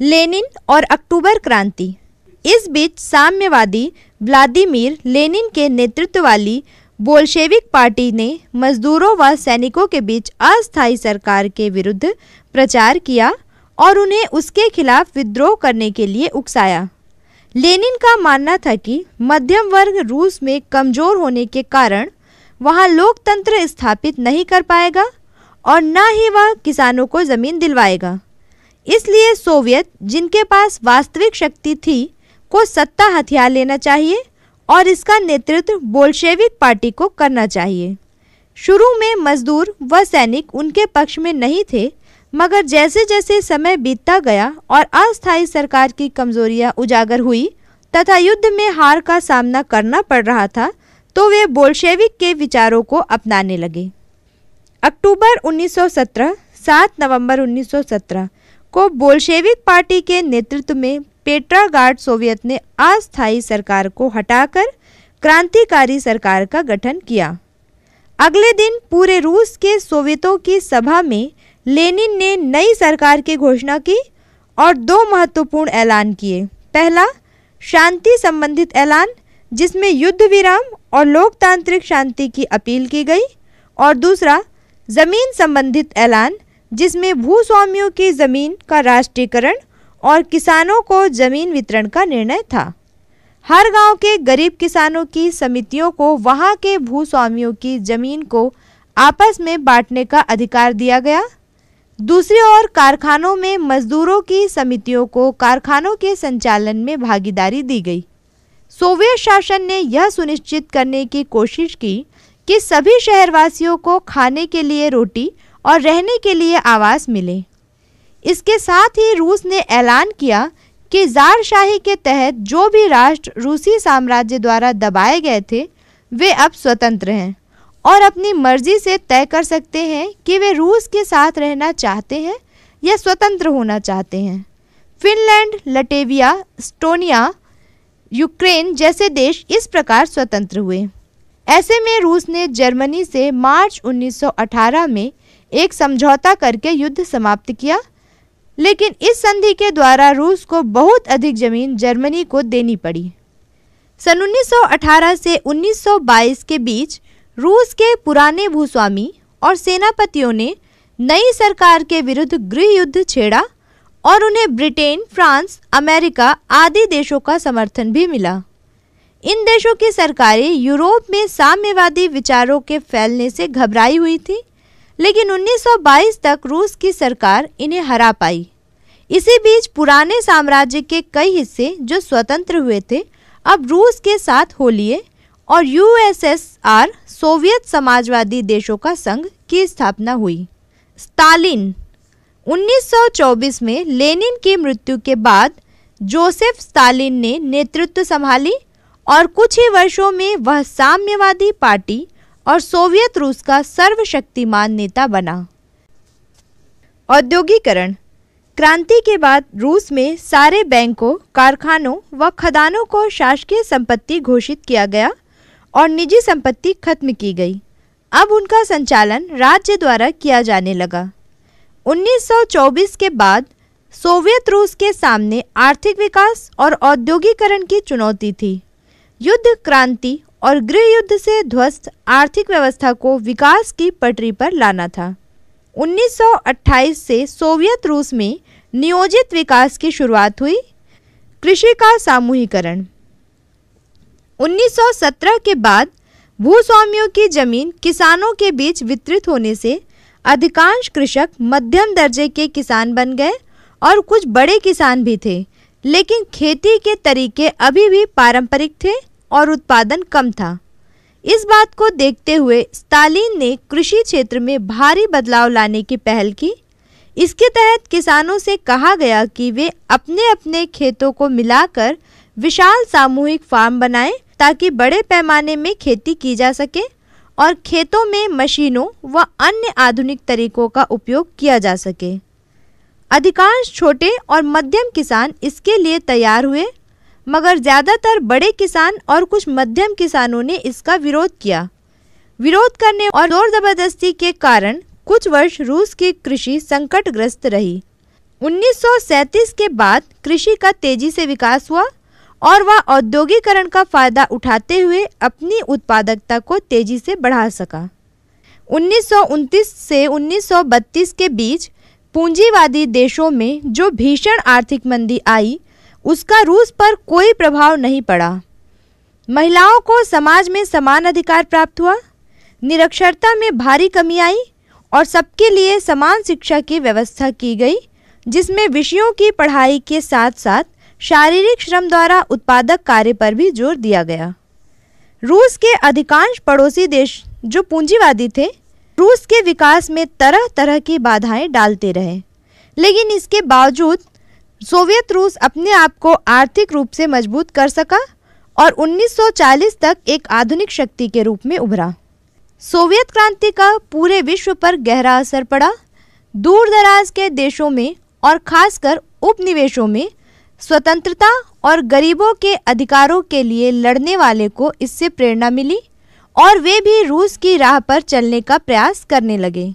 Lenin और अक्टूबर क्रांति इस बीच साम्यवादी व्लादिमीर लेनिन के नेतृत्व वाली बोल्शेविक पार्टी ने मजदूरों व सैनिकों के बीच अस्थायी सरकार के विरुद्ध प्रचार किया और उन्हें उसके खिलाफ विद्रोह करने के लिए उकसाया लेनिन का मानना था कि मध्यम वर्ग रूस में कमजोर होने के कारण वहां लोकतंत्र स्थापित नहीं कर पाएगा और न ही वह किसानों को ज़मीन दिलवाएगा इसलिए सोवियत जिनके पास वास्तविक शक्ति थी को सत्ता हथियार लेना चाहिए और इसका नेतृत्व बोल्शेविक पार्टी को करना चाहिए शुरू में मजदूर व सैनिक उनके पक्ष में नहीं थे मगर जैसे जैसे समय बीतता गया और अस्थायी सरकार की कमजोरियां उजागर हुई तथा युद्ध में हार का सामना करना पड़ रहा था तो वे बोल्शेविक के विचारों को अपनाने लगे अक्टूबर 1917 7 नवंबर 1917 को बोल्शेविक पार्टी के नेतृत्व में पेट्रागार्ड सोवियत ने अस्थायी सरकार को हटाकर क्रांतिकारी सरकार का गठन किया अगले दिन पूरे रूस के सोवियतों की सभा में लेनिन ने नई सरकार की घोषणा की और दो महत्वपूर्ण ऐलान किए पहला शांति संबंधित ऐलान जिसमें युद्ध विराम और लोकतांत्रिक शांति की अपील की गई और दूसरा ज़मीन संबंधित ऐलान जिसमें भूस्वामियों की जमीन का राष्ट्रीयकरण और किसानों को जमीन वितरण का निर्णय था हर गांव के गरीब किसानों की समितियों को वहां के भूस्वामियों की जमीन को आपस में बांटने का अधिकार दिया गया दूसरी ओर कारखानों में मजदूरों की समितियों को कारखानों के संचालन में भागीदारी दी गई सोवियत शासन ने यह सुनिश्चित करने की कोशिश की कि सभी शहरवासियों को खाने के लिए रोटी और रहने के लिए आवास मिले इसके साथ ही रूस ने ऐलान किया कि जार शाही के तहत जो भी राष्ट्र रूसी साम्राज्य द्वारा दबाए गए थे वे अब स्वतंत्र हैं और अपनी मर्जी से तय कर सकते हैं कि वे रूस के साथ रहना चाहते हैं या स्वतंत्र होना चाहते हैं फिनलैंड लटेविया स्टोनिया यूक्रेन जैसे देश इस प्रकार स्वतंत्र हुए ऐसे में रूस ने जर्मनी से मार्च 1918 में एक समझौता करके युद्ध समाप्त किया लेकिन इस संधि के द्वारा रूस को बहुत अधिक जमीन जर्मनी को देनी पड़ी सन 1918 से 1922 के बीच रूस के पुराने भूस्वामी और सेनापतियों ने नई सरकार के विरुद्ध गृह युद्ध छेड़ा और उन्हें ब्रिटेन फ्रांस अमेरिका आदि देशों का समर्थन भी मिला इन देशों की सरकारें यूरोप में साम्यवादी विचारों के फैलने से घबराई हुई थी लेकिन 1922 तक रूस की सरकार इन्हें हरा पाई इसी बीच पुराने साम्राज्य के कई हिस्से जो स्वतंत्र हुए थे अब रूस के साथ हो लिए और यूएसएसआर सोवियत समाजवादी देशों का संघ की स्थापना हुई स्टालिन 1924 में लेनिन की मृत्यु के बाद जोसेफ स्टालिन ने नेतृत्व संभाली और कुछ ही वर्षों में वह साम्यवादी पार्टी और सोवियत रूस का सर्वशक्तिमान नेता बना औद्योगिकरण क्रांति के बाद रूस में सारे बैंकों कारखानों व खदानों को शासकीय संपत्ति घोषित किया गया और निजी संपत्ति खत्म की गई अब उनका संचालन राज्य द्वारा किया जाने लगा 1924 के बाद सोवियत रूस के सामने आर्थिक विकास और औद्योगिकरण की चुनौती थी युद्ध क्रांति और गृह युद्ध से ध्वस्त आर्थिक व्यवस्था को विकास की पटरी पर लाना था 1928 से सोवियत रूस में नियोजित विकास की शुरुआत हुई कृषि का सामूहिकरण 1917 के बाद भूस्वामियों की जमीन किसानों के बीच वितरित होने से अधिकांश कृषक मध्यम दर्जे के किसान बन गए और कुछ बड़े किसान भी थे लेकिन खेती के तरीके अभी भी पारंपरिक थे और उत्पादन कम था इस बात को देखते हुए स्टालिन ने कृषि क्षेत्र में भारी बदलाव लाने की पहल की इसके तहत किसानों से कहा गया कि वे अपने अपने खेतों को मिलाकर विशाल सामूहिक फार्म बनाएं ताकि बड़े पैमाने में खेती की जा सके और खेतों में मशीनों व अन्य आधुनिक तरीकों का उपयोग किया जा सके अधिकांश छोटे और मध्यम किसान इसके लिए तैयार हुए मगर ज़्यादातर बड़े किसान और कुछ मध्यम किसानों ने इसका विरोध किया विरोध करने और जोर जबरदस्ती के कारण कुछ वर्ष रूस की कृषि संकटग्रस्त रही 1937 के बाद कृषि का तेजी से विकास हुआ और वह औद्योगिकरण का फायदा उठाते हुए अपनी उत्पादकता को तेजी से बढ़ा सका उन्नीस से उन्नीस के बीच पूंजीवादी देशों में जो भीषण आर्थिक मंदी आई उसका रूस पर कोई प्रभाव नहीं पड़ा महिलाओं को समाज में समान अधिकार प्राप्त हुआ निरक्षरता में भारी कमी आई और सबके लिए समान शिक्षा की व्यवस्था की गई जिसमें विषयों की पढ़ाई के साथ साथ शारीरिक श्रम द्वारा उत्पादक कार्य पर भी जोर दिया गया रूस के अधिकांश पड़ोसी देश जो पूंजीवादी थे रूस के विकास में तरह तरह की बाधाएं डालते रहे लेकिन इसके बावजूद सोवियत रूस अपने आप को आर्थिक रूप से मजबूत कर सका और 1940 तक एक आधुनिक शक्ति के रूप में उभरा सोवियत क्रांति का पूरे विश्व पर गहरा असर पड़ा दूर दराज के देशों में और खासकर उपनिवेशों में स्वतंत्रता और गरीबों के अधिकारों के लिए लड़ने वाले को इससे प्रेरणा मिली और वे भी रूस की राह पर चलने का प्रयास करने लगे